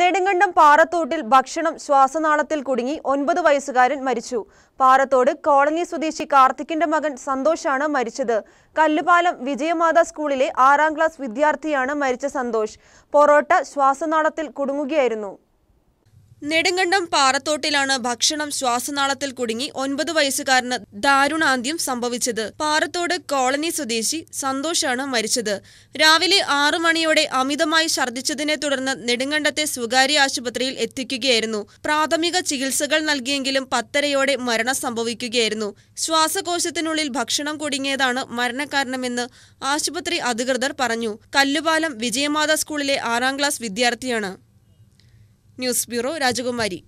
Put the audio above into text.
നെടുങ്കണ്ടം പാറത്തോട്ടിൽ ഭക്ഷണം ശ്വാസനാളത്തിൽ കുടുങ്ങി ഒൻപത് വയസ്സുകാരൻ മരിച്ചു പാറത്തോട് കോളനി സ്വദേശി കാർത്തിക്കിന്റെ മകൻ സന്തോഷാണ് മരിച്ചത് കല്ലുപാലം വിജയമാതാ സ്കൂളിലെ ആറാം ക്ലാസ് വിദ്യാർത്ഥിയാണ് മരിച്ച സന്തോഷ് പൊറോട്ട ശ്വാസനാളത്തിൽ കുടുങ്ങുകയായിരുന്നു നെടുങ്കണ്ടം പാറത്തോട്ടിലാണ് ഭക്ഷണം ശ്വാസനാളത്തിൽ കുടുങ്ങി ഒൻപത് വയസ്സുകാരന് ദാരുണാന്ത്യം സംഭവിച്ചത് പാറത്തോട് കോളനി സ്വദേശി സന്തോഷാണ് മരിച്ചത് രാവിലെ ആറു മണിയോടെ അമിതമായി ഛർദ്ദിച്ചതിനെ തുടർന്ന് നെടുങ്കണ്ടത്തെ സ്വകാര്യ ആശുപത്രിയിൽ എത്തിക്കുകയായിരുന്നു പ്രാഥമിക ചികിത്സകൾ നൽകിയെങ്കിലും പത്തരയോടെ മരണം സംഭവിക്കുകയായിരുന്നു ശ്വാസകോശത്തിനുള്ളിൽ ഭക്ഷണം കുടുങ്ങിയതാണ് മരണകാരണമെന്ന് ആശുപത്രി അധികൃതർ പറഞ്ഞു കല്ലുപാലം വിജയമാതാ സ്കൂളിലെ ആറാം ക്ലാസ് വിദ്യാർത്ഥിയാണ് ന്യൂസ് ബ്യൂറോ രാജകുമാരി